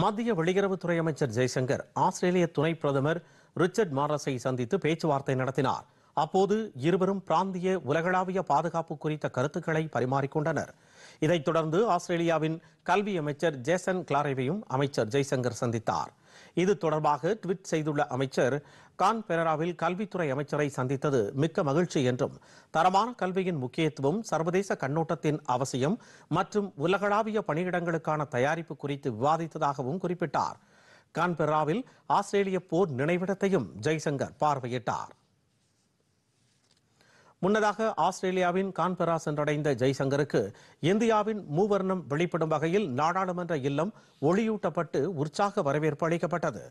மத்திய வெளியுறவுத்துறை அமைச்சர் ஜெய்சங்கர் ஆஸ்திரேலிய துணை பிரதமர் ரிச்சர்ட் மாரஸை சந்தித்து பேச்சுவார்த்தை நடத்தினார் அப்போது இருவரும் பிராந்திய உலகளாவிய பாதுகாப்பு குறித்த கருத்துக்களை பரிமாறிக்கொண்டனர் இதைத் தொடர்ந்து ஆஸ்திரேலியாவின் கல்வி அமைச்சர் ஜேசன் கிளாரேவையும் அமைச்சர் ஜெய்சங்கர் சந்தித்தார் இது தொடர்பாக ட்விட் செய்துள்ள அமைச்சர் கான்பெரராவில் கல்வித்துறை அமைச்சரை சந்தித்தது மிக்க மகிழ்ச்சி என்றும் தரமான கல்வியின் முக்கியத்துவம் சர்வதேச கண்ணோட்டத்தின் அவசியம் மற்றும் உலகளாவிய பணியிடங்களுக்கான தயாரிப்பு குறித்து விவாதித்ததாகவும் குறிப்பிட்டார் கான்பெராவில் ஆஸ்திரேலிய போர் நினைவிடத்தையும் ஜெய்சங்கர் பார்வையிட்டார் முன்னதாக ஆஸ்திரேலியாவின் கான்பரா சென்றடைந்த ஜெய்சங்கருக்கு இந்தியாவின் மூவர்ணம் வெளிப்படும் வகையில் நாடாளுமன்ற இல்லம் ஒளியூட்டப்பட்டு உற்சாக வரவேற்பு அளிக்கப்பட்டது